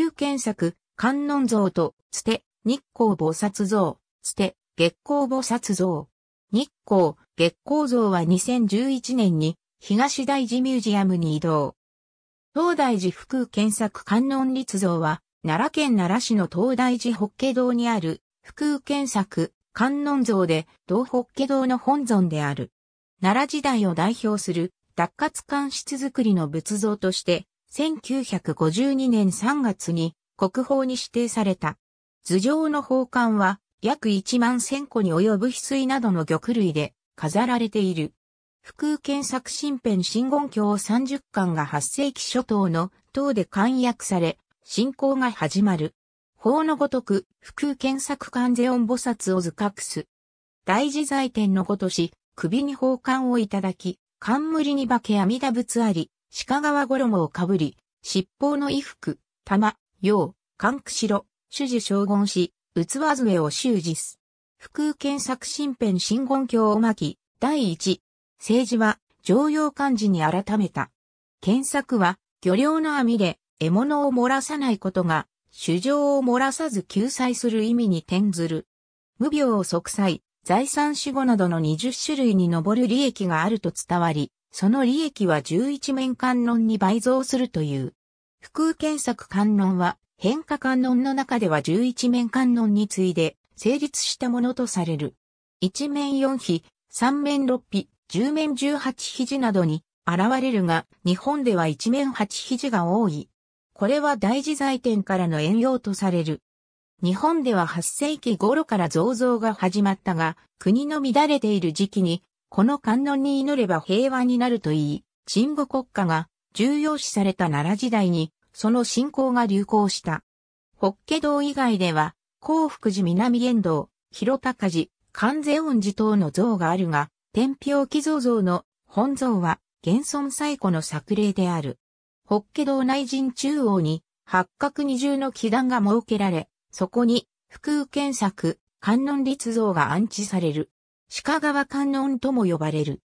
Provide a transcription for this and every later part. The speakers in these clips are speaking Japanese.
宇検索、観音像と、つて、日光菩薩像、つて、月光菩薩像。日光、月光像は2011年に、東大寺ミュージアムに移動。東大寺福空検索観音立像は、奈良県奈良市の東大寺北家堂にある、福空検索観音像で、道北家堂の本尊である。奈良時代を代表する、脱活官室作りの仏像として、1952年3月に国宝に指定された。頭上の宝冠は約1万1000個に及ぶ翡翠などの玉類で飾られている。福空検索新編新言教30巻が8世紀初頭の唐で簡約され、信仰が始まる。法のごとく、福空検索観世音菩薩を図隠す。大自在天のごとし、首に宝冠をいただき、冠に化け阿弥陀仏あり、鹿川衣をかぶり、七宝の衣服、玉、陽、関しろ、主事将軍し、器杖を修す。腹空検索新編新言教を巻き、第一。政治は、常用漢字に改めた。検索は、漁漁の網で、獲物を漏らさないことが、主情を漏らさず救済する意味に転ずる。無病を即災、財産死後などの20種類に上る利益があると伝わり、その利益は11面観音に倍増するという。福空検索観音は、変化観音の中では11面観音に次いで、成立したものとされる。1面4比、3面6比、10面18肘などに現れるが、日本では1面8肘が多い。これは大自在天からの遠用とされる。日本では8世紀頃から造像が始まったが、国の乱れている時期にこの観音に祈れば平和になると言い、鎮護国家が重要視された奈良時代に、その信仰が流行した。法華堂以外では、幸福寺南玄道、広高寺、観世音寺等の像があるが、天平寄贈像の本像は、現存最古の作例である。法華堂内陣中央に、八角二重の祈壇が設けられ、そこに、福右検作、観音立像が安置される。鹿川観音とも呼ばれる。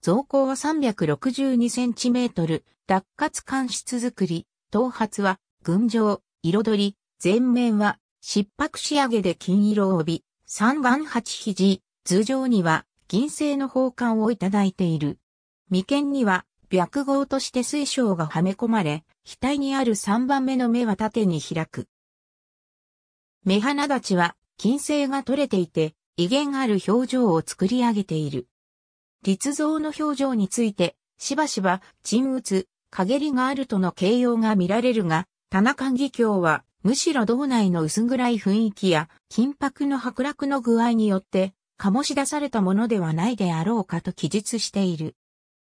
造高は3 6 2トル、落滑管室作り、頭髪は、群青、彩り、前面は、失白仕上げで金色を帯び、三眼八肘、頭上には、銀製の宝冠をいただいている。眉間には、白号として水晶がはめ込まれ、額にある三番目の目は縦に開く。目鼻立ちは、金星が取れていて、威厳ある表情を作り上げている。立像の表情について、しばしば、沈鬱、陰りがあるとの形容が見られるが、田中義教は、むしろ道内の薄暗い雰囲気や、金箔の剥落の具合によって、醸し出されたものではないであろうかと記述している。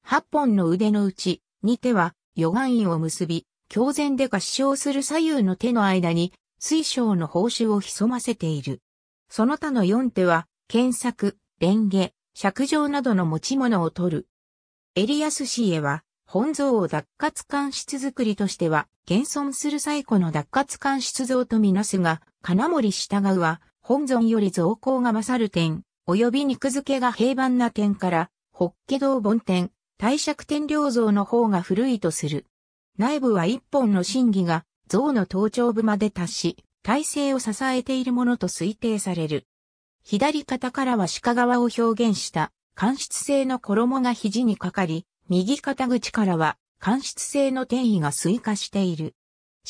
八本の腕のうち、二手は、余願印を結び、狂然で合掌する左右の手の間に、水晶の報酬を潜ませている。その他の4手は、検索、レンゲ、尺状などの持ち物を取る。エリアス氏へは、本像を脱割官室作りとしては、現存する最古の脱割官室像とみなすが、金森従は、本尊より造行が勝る点、及び肉付けが平凡な点から、ッケ堂本店、大釈天領像の方が古いとする。内部は一本の真偽が、像の頭頂部まで達し、体制を支えているものと推定される。左肩からは鹿側を表現した間質性の衣が肘にかかり、右肩口からは間質性の転移が追加している。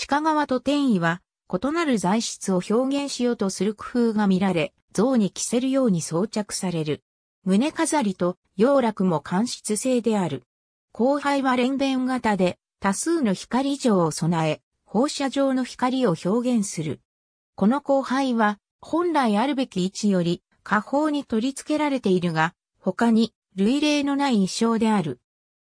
鹿側と転移は異なる材質を表現しようとする工夫が見られ、像に着せるように装着される。胸飾りと洋楽も間質性である。後輩は連弁型で多数の光以上を備え、放射状の光を表現する。この後輩は、本来あるべき位置より、下方に取り付けられているが、他に、類例のない意象である。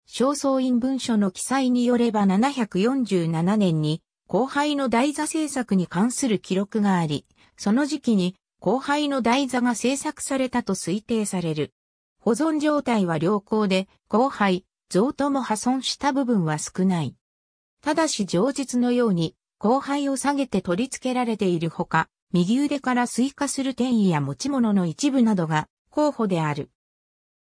正倉院文書の記載によれば747年に、後輩の台座制作に関する記録があり、その時期に、後輩の台座が制作されたと推定される。保存状態は良好で、後輩、像とも破損した部分は少ない。ただし上述のように、後輩を下げて取り付けられているほか、右腕から追加する転移や持ち物の一部などが候補である。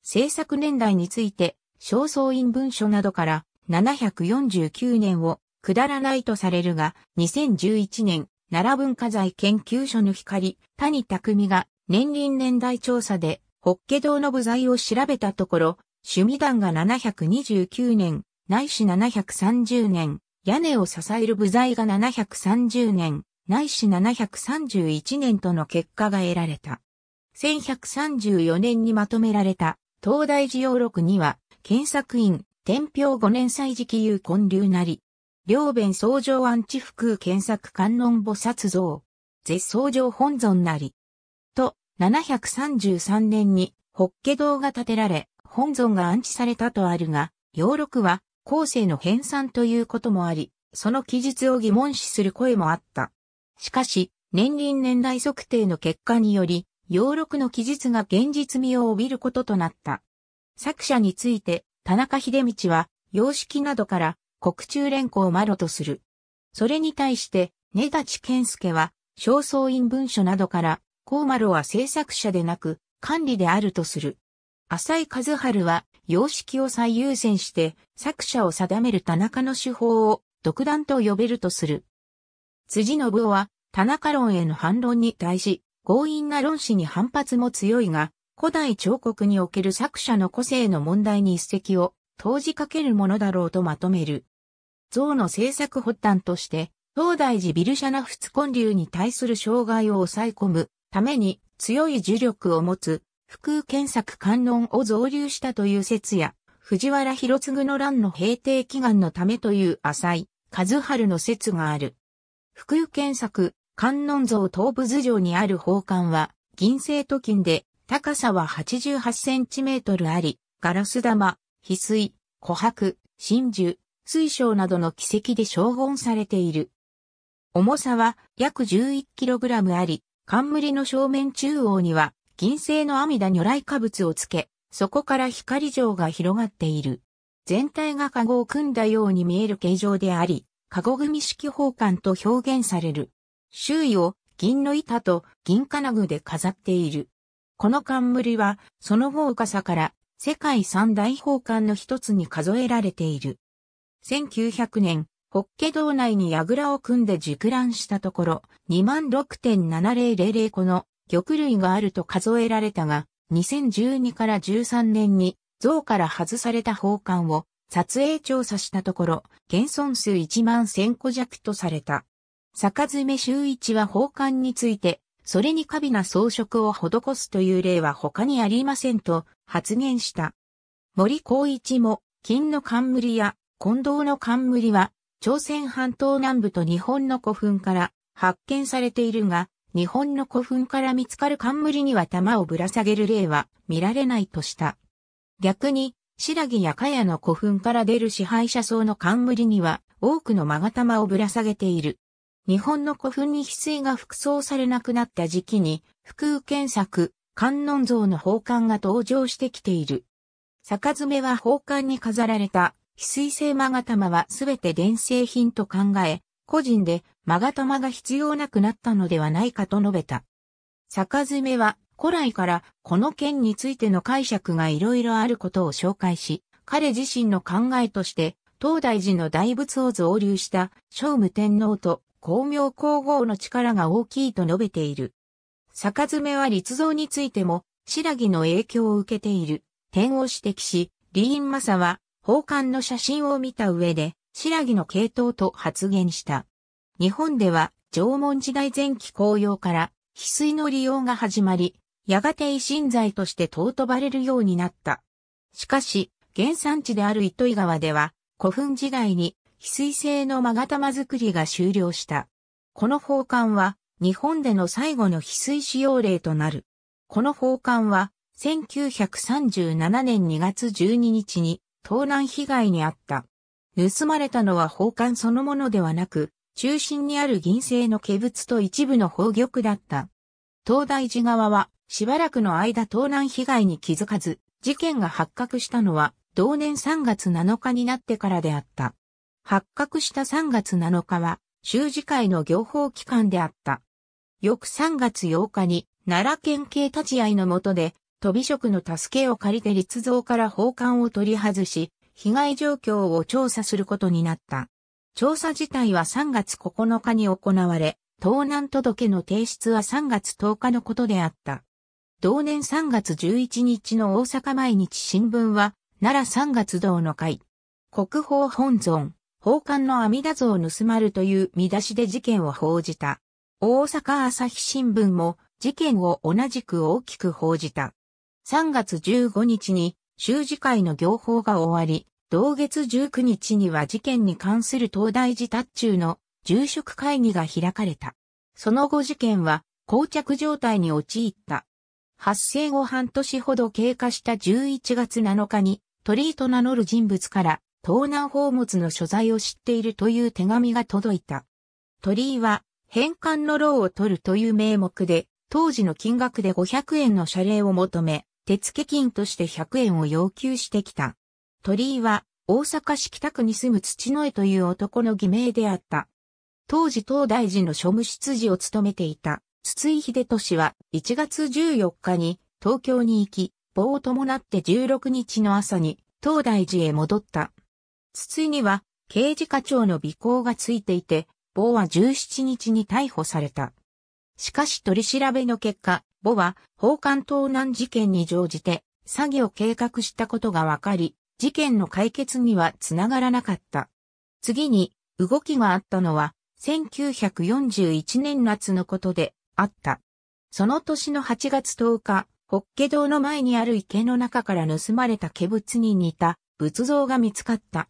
制作年代について、焦燥院文書などから749年をくだらないとされるが、2011年、奈良文化財研究所の光、谷匠が年輪年代調査で、法華堂の部材を調べたところ、趣味団が729年、ないし730年、屋根を支える部材が730年、ないし731年との結果が得られた。1134年にまとめられた東大寺要録には、検索院、天平五年祭時期有混流なり、両弁創上安置福検索観音菩薩像、絶創上本尊なり、と、733年に、法華堂が建てられ、本尊が安置されたとあるが、要録は、後世の編纂ということもあり、その記述を疑問視する声もあった。しかし、年輪年代測定の結果により、洋録の記述が現実味を帯びることとなった。作者について、田中秀道は、様式などから、国中連行マロとする。それに対して、根立健介は、正倉院文書などから、高丸は制作者でなく、管理であるとする。浅井和春は、様式を最優先して作者を定める田中の手法を独断と呼べるとする。辻信夫は田中論への反論に対し、強引な論旨に反発も強いが、古代彫刻における作者の個性の問題に一石を投じかけるものだろうとまとめる。像の制作発端として、東大寺ビルシャナ仏建流に対する障害を抑え込むために強い呪力を持つ空検索観音を増流したという説や、藤原広次の乱の平定祈願のためという浅井、和春の説がある。福空検索観音像東部頭上にある宝冠は、銀製と金で、高さは88センチメートルあり、ガラス玉、翡翠、琥珀、真珠、水晶などの奇跡で称号されている。重さは約 11kg あり、冠の正面中央には銀製の網陀如来化物をつけ、そこから光状が広がっている。全体が籠を組んだように見える形状であり、籠組式宝冠と表現される。周囲を銀の板と銀金具で飾っている。この冠は、その豪華さから、世界三大宝冠の一つに数えられている。1900年、ッケ堂内に櫓を組んで熟卵したところ、26.7000個の玉類があると数えられたが、2012から13年に像から外された宝冠を撮影調査したところ、現存数1万1000個弱とされた。坂爪周一は宝冠について、それに過美な装飾を施すという例は他にありませんと発言した。森光一も、金の冠や近藤の冠は、朝鮮半島南部と日本の古墳から発見されているが、日本の古墳から見つかる冠には玉をぶら下げる例は見られないとした。逆に、白木や茅の古墳から出る支配者層の冠には多くの勾玉をぶら下げている。日本の古墳に翡翠が服装されなくなった時期に、福右検索、観音像の宝冠が登場してきている。坂爪は宝冠に飾られた翡翠製勾玉はすべて伝製品と考え、個人で、マガとマが必要なくなったのではないかと述べた。坂詰は、古来からこの件についての解釈がいろいろあることを紹介し、彼自身の考えとして、東大寺の大仏を造立した聖武天皇と光明皇后の力が大きいと述べている。坂詰は立像についても、白木の影響を受けている点を指摘し、李院正は、宝冠の写真を見た上で、白木の系統と発言した。日本では縄文時代前期紅葉から翡翠の利用が始まり、やがて維新材として尊ばれるようになった。しかし、原産地である糸魚川では、古墳時代に翡翠製の勾玉作りが終了した。この宝冠は、日本での最後の翡翠使用例となる。この宝冠は、1937年2月12日に、盗難被害に遭った。盗まれたのは宝冠そのものではなく、中心にある銀製の化物と一部の宝玉だった。東大寺側は、しばらくの間盗難被害に気づかず、事件が発覚したのは、同年3月7日になってからであった。発覚した3月7日は、修士会の行法機関であった。翌3月8日に、奈良県警立ち会いのもとで、飛び職の助けを借りて立像から宝冠を取り外し、被害状況を調査することになった。調査自体は3月9日に行われ、盗難届の提出は3月10日のことであった。同年3月11日の大阪毎日新聞は、奈良3月堂の会、国宝本尊、宝冠の阿弥陀像を盗まるという見出しで事件を報じた。大阪朝日新聞も事件を同じく大きく報じた。3月15日に修辞会の行法が終わり、同月19日には事件に関する東大寺達中の住職会議が開かれた。その後事件は、膠着状態に陥った。発生後半年ほど経過した11月7日に、鳥居と名乗る人物から、盗難宝物の所在を知っているという手紙が届いた。鳥居は、返還の労を取るという名目で、当時の金額で500円の謝礼を求め、手付金として100円を要求してきた。鳥居は大阪市北区に住む土の絵という男の偽名であった。当時東大寺の庶務執事を務めていた筒井秀俊は1月14日に東京に行き、棒を伴って16日の朝に東大寺へ戻った。筒井には刑事課長の尾行がついていて、棒は17日に逮捕された。しかし取り調べの結果、ボは、宝冠盗難事件に乗じて、詐欺を計画したことがわかり、事件の解決にはつながらなかった。次に、動きがあったのは、1941年夏のことで、あった。その年の8月10日、法華堂の前にある池の中から盗まれた化物に似た仏像が見つかった。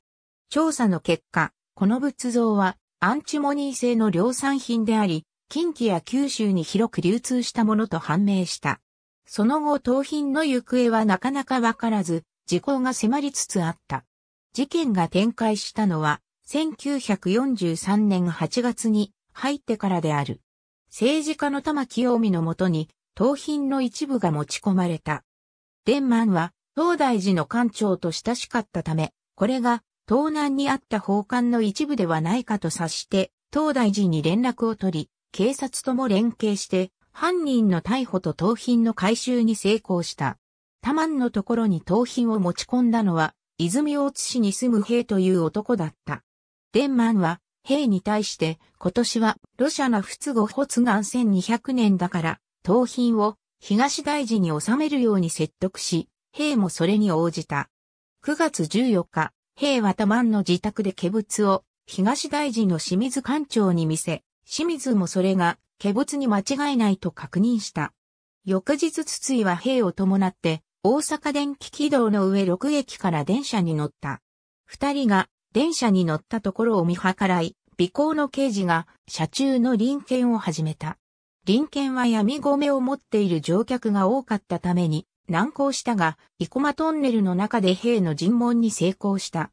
調査の結果、この仏像はアンチモニー製の量産品であり、近畿や九州に広く流通したものと判明した。その後盗品の行方はなかなかわからず、時効が迫りつつあった。事件が展開したのは、1943年8月に入ってからである。政治家の玉清美のもとに、盗品の一部が持ち込まれた。伝満は、東大寺の官庁と親しかったため、これが、東南にあった宝冠の一部ではないかと察して、東大寺に連絡を取り、警察とも連携して、犯人の逮捕と盗品の回収に成功した。タマンのところに盗品を持ち込んだのは、泉大津市に住む兵という男だった。デンマンは、兵に対して、今年は、ロシアの仏後発願1200年だから、盗品を、東大寺に収めるように説得し、兵もそれに応じた。9月14日、兵はタマンの自宅で化物を、東大寺の清水館長に見せ、清水もそれが、化物に間違いないと確認した。翌日筒井は兵を伴って、大阪電気軌道の上6駅から電車に乗った。二人が電車に乗ったところを見計らい、尾行の刑事が車中の臨検を始めた。臨検は闇米を持っている乗客が多かったために難航したが、生駒トンネルの中で兵の尋問に成功した。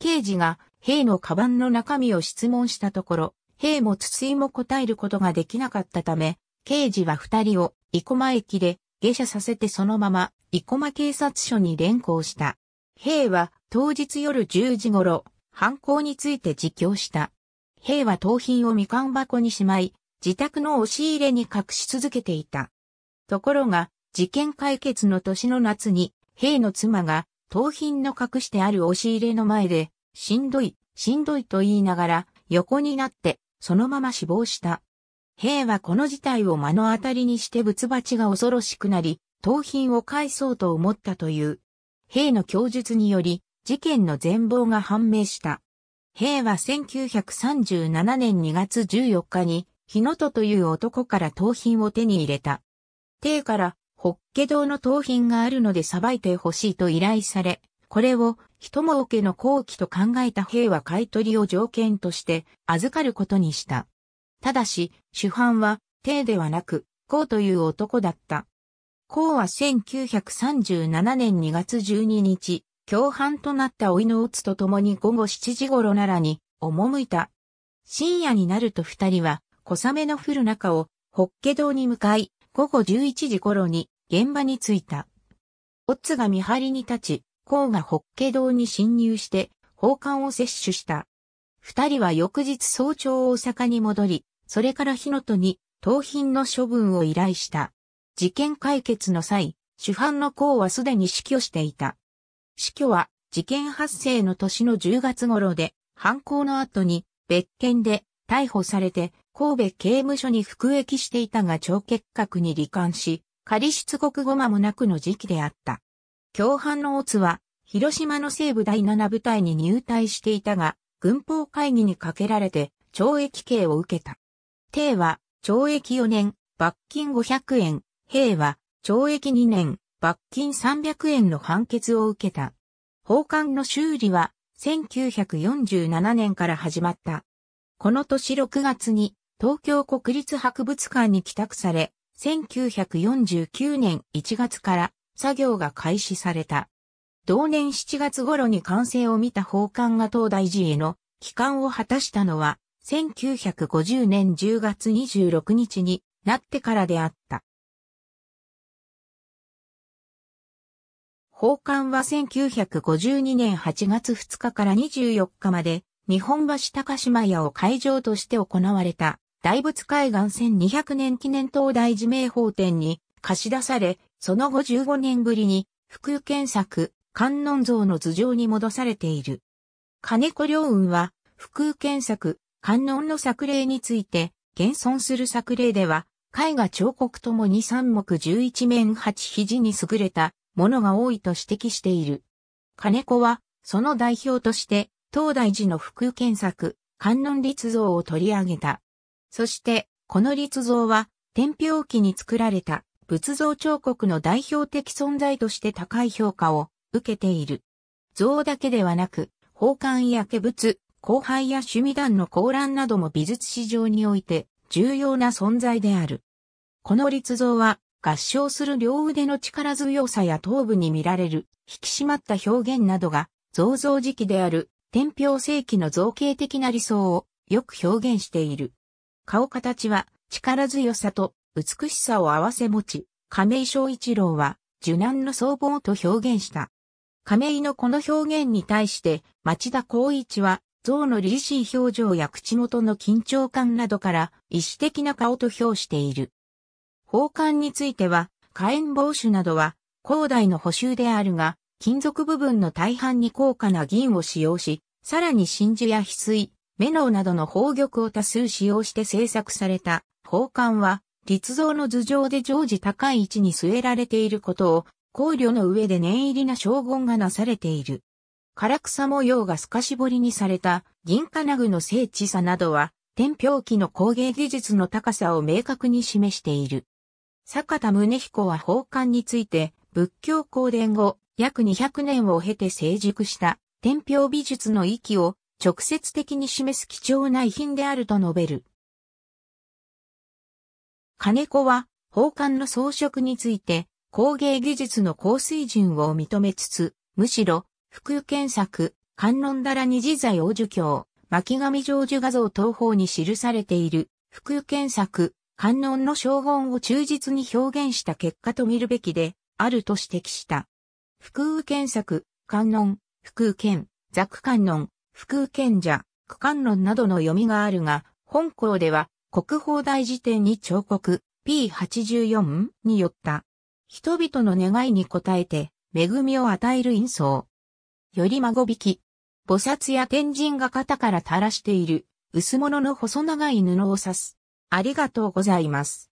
刑事が兵のカバンの中身を質問したところ、兵も筒井も答えることができなかったため、刑事は二人を生駒駅で下車させてそのまま生駒警察署に連行した。兵は当日夜10時頃、犯行について自供した。兵は盗品をみかん箱にしまい、自宅の押し入れに隠し続けていた。ところが、事件解決の年の夏に、兵の妻が、盗品の隠してある押し入れの前で、しんどい、しんどいと言いながら、横になって、そのまま死亡した。兵はこの事態を目の当たりにして仏鉢が恐ろしくなり、盗品を返そうと思ったという。兵の供述により、事件の全貌が判明した。兵は1937年2月14日に、日野戸という男から盗品を手に入れた。帝から、ッケ堂の盗品があるので裁いてほしいと依頼され、これを、人もけの後期と考えた兵は買取を条件として、預かることにした。ただし、主犯は、帝ではなく、孔という男だった。孔は1937年2月12日、共犯となった老いのつと共に午後7時頃ならに、赴いた。深夜になると二人は、小雨の降る中を、北家堂に向かい、午後11時頃に、現場に着いた。オッツが見張りに立ち、孔が北家堂に侵入して、宝冠を摂取した。二人は翌日早朝大阪に戻り、それから日の戸に、盗品の処分を依頼した。事件解決の際、主犯の孔はすでに死去していた。死去は、事件発生の年の10月頃で、犯行の後に、別件で、逮捕されて、神戸刑務所に服役していたが超結核に罹患し、仮出国後間もなくの時期であった。共犯のオツは、広島の西部第7部隊に入隊していたが、軍法会議にかけられて、懲役刑を受けた。帝は、懲役4年、罰金500円、兵は、懲役2年、罰金300円の判決を受けた。法官の修理は、1947年から始まった。この年6月に、東京国立博物館に帰宅され、1949年1月から作業が開始された。同年7月頃に完成を見た宝冠が東大寺への帰還を果たしたのは、1950年10月26日になってからであった。宝冠は1952年8月2日から24日まで、日本橋高島屋を会場として行われた、大仏海岸1200年記念東大寺名宝店に貸し出され、その後15年ぶりに、福建作、観音像の頭上に戻されている。金子良雲は、福建作、観音の作例について、現存する作例では、絵画彫刻ともに三目十一面八肘に優れたものが多いと指摘している。金子は、その代表として、東大寺の福建作、観音立像を取り上げた。そして、この立像は、天平期に作られた仏像彫刻の代表的存在として高い評価を受けている。像だけではなく、宝冠や化物、後輩や趣味団の高覧なども美術史上において重要な存在である。この立像は合唱する両腕の力強さや頭部に見られる引き締まった表現などが造像時期である天平世紀の造形的な理想をよく表現している。顔形は力強さと美しさを併せ持ち、亀井正一郎は、受難の総合と表現した。亀井のこの表現に対して、町田光一は、象の凛しい表情や口元の緊張感などから、意思的な顔と評している。宝冠については、火炎防酒などは、高代の補修であるが、金属部分の大半に高価な銀を使用し、さらに真珠や翡翠、メノウなどの宝玉を多数使用して制作された宝冠は、立像の頭上で常時高い位置に据えられていることを、考慮の上で念入りな将軍がなされている。唐草模様が透かし彫りにされた銀金具の精緻さなどは、天平期の工芸技術の高さを明確に示している。坂田宗彦は宝冠について、仏教公伝後、約200年を経て成熟した天平美術の域を直接的に示す貴重な遺品であると述べる。金子は、宝冠の装飾について、工芸技術の高水準を認めつつ、むしろ、副検索、観音だら二自在王樹教、巻上成就画像等方に記されている、副検索、観音の称号を忠実に表現した結果と見るべきで、あると指摘した。副検索、観音、副検、ザク観音、副検者、区観音などの読みがあるが、本校では、国宝大辞典に彫刻 P84 によった。人々の願いに応えて、恵みを与える印象。より孫引き。菩薩や天神が肩から垂らしている、薄物の細長い布を刺す。ありがとうございます。